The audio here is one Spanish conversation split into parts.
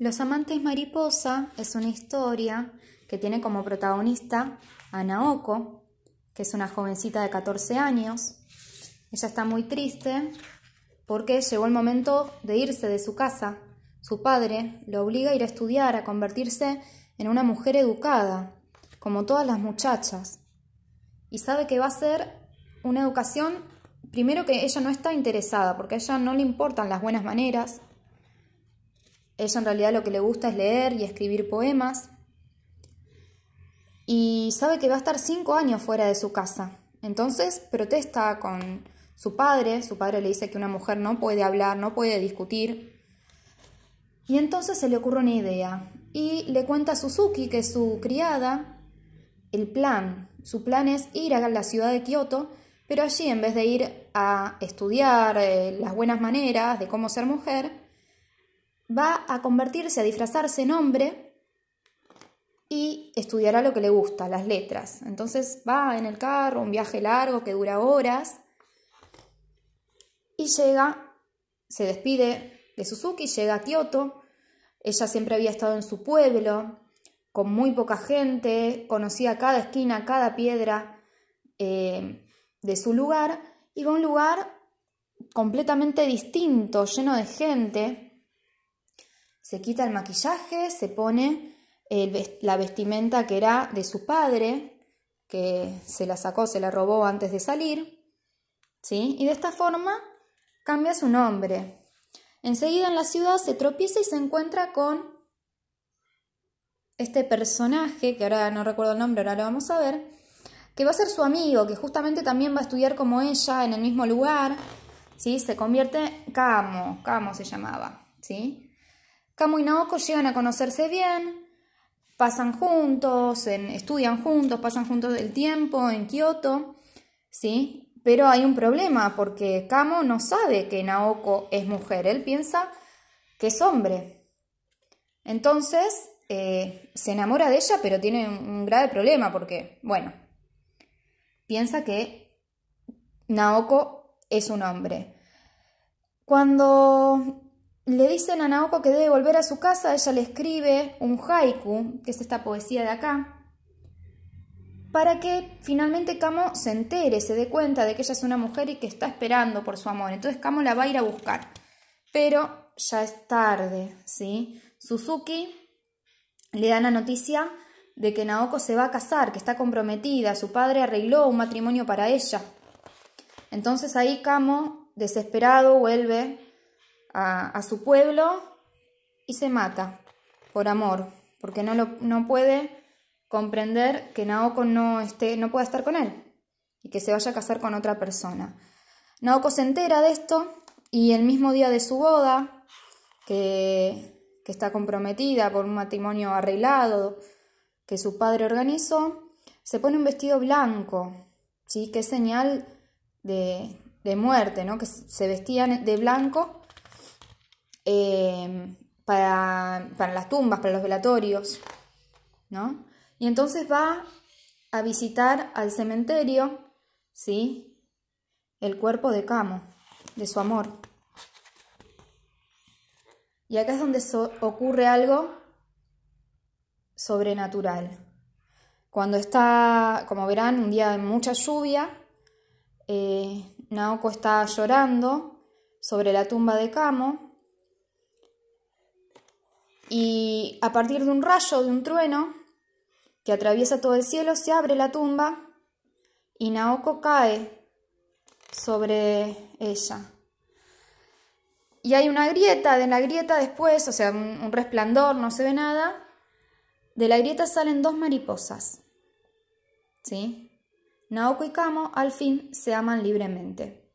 Los amantes mariposa es una historia que tiene como protagonista a Naoko, que es una jovencita de 14 años. Ella está muy triste porque llegó el momento de irse de su casa. Su padre lo obliga a ir a estudiar, a convertirse en una mujer educada, como todas las muchachas. Y sabe que va a ser una educación, primero que ella no está interesada, porque a ella no le importan las buenas maneras, ella en realidad lo que le gusta es leer y escribir poemas. Y sabe que va a estar cinco años fuera de su casa. Entonces protesta con su padre. Su padre le dice que una mujer no puede hablar, no puede discutir. Y entonces se le ocurre una idea. Y le cuenta a Suzuki, que es su criada, el plan. Su plan es ir a la ciudad de Kioto, pero allí en vez de ir a estudiar eh, las buenas maneras de cómo ser mujer, va a convertirse, a disfrazarse en hombre y estudiará lo que le gusta, las letras. Entonces va en el carro, un viaje largo que dura horas y llega, se despide de Suzuki, llega a Kioto. Ella siempre había estado en su pueblo, con muy poca gente, conocía cada esquina, cada piedra eh, de su lugar, Y va a un lugar completamente distinto, lleno de gente, se quita el maquillaje, se pone la vestimenta que era de su padre, que se la sacó, se la robó antes de salir, ¿sí? Y de esta forma cambia su nombre. Enseguida en la ciudad se tropieza y se encuentra con este personaje, que ahora no recuerdo el nombre, ahora lo vamos a ver, que va a ser su amigo, que justamente también va a estudiar como ella en el mismo lugar, ¿sí? Se convierte, Camo, Camo se llamaba, ¿sí? Kamo y Naoko llegan a conocerse bien, pasan juntos, estudian juntos, pasan juntos el tiempo en Kioto, ¿sí? Pero hay un problema porque Kamo no sabe que Naoko es mujer, él piensa que es hombre. Entonces eh, se enamora de ella, pero tiene un grave problema porque, bueno, piensa que Naoko es un hombre. Cuando le dicen a Naoko que debe volver a su casa, ella le escribe un haiku, que es esta poesía de acá, para que finalmente Kamo se entere, se dé cuenta de que ella es una mujer y que está esperando por su amor. Entonces Kamo la va a ir a buscar. Pero ya es tarde, ¿sí? Suzuki le da la noticia de que Naoko se va a casar, que está comprometida, su padre arregló un matrimonio para ella. Entonces ahí Kamo, desesperado, vuelve a, su pueblo y se mata por amor, porque no, no puede comprender que Naoko no, esté, no pueda estar con él y que se vaya a casar con otra persona. Naoko se entera de esto y el mismo día de su boda, que, está comprometida por un matrimonio arreglado que su padre organizó, se pone un vestido blanco, ¿sí? que es señal de, de muerte, ¿no? que se vestían de blanco Em, para, las tumbas, para los velatorios, ¿no? Y entonces va a visitar al cementerio, ¿sí? El cuerpo de Camo, de su amor. Y acá es donde ocurre algo sobrenatural. Cuando está, como verán, un día de mucha lluvia, eh, Naoko está llorando sobre la tumba de Camo y a partir de un rayo, de un trueno, que atraviesa todo el cielo, se abre la tumba y Naoko cae sobre ella. Y hay una grieta, de la grieta después, o sea, un, resplandor, no se ve nada, de la grieta salen dos mariposas. ¿Sí? Naoko y Kamo al fin se aman libremente.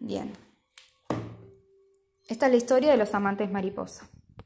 Bien. Esta es la historia de los amantes mariposas.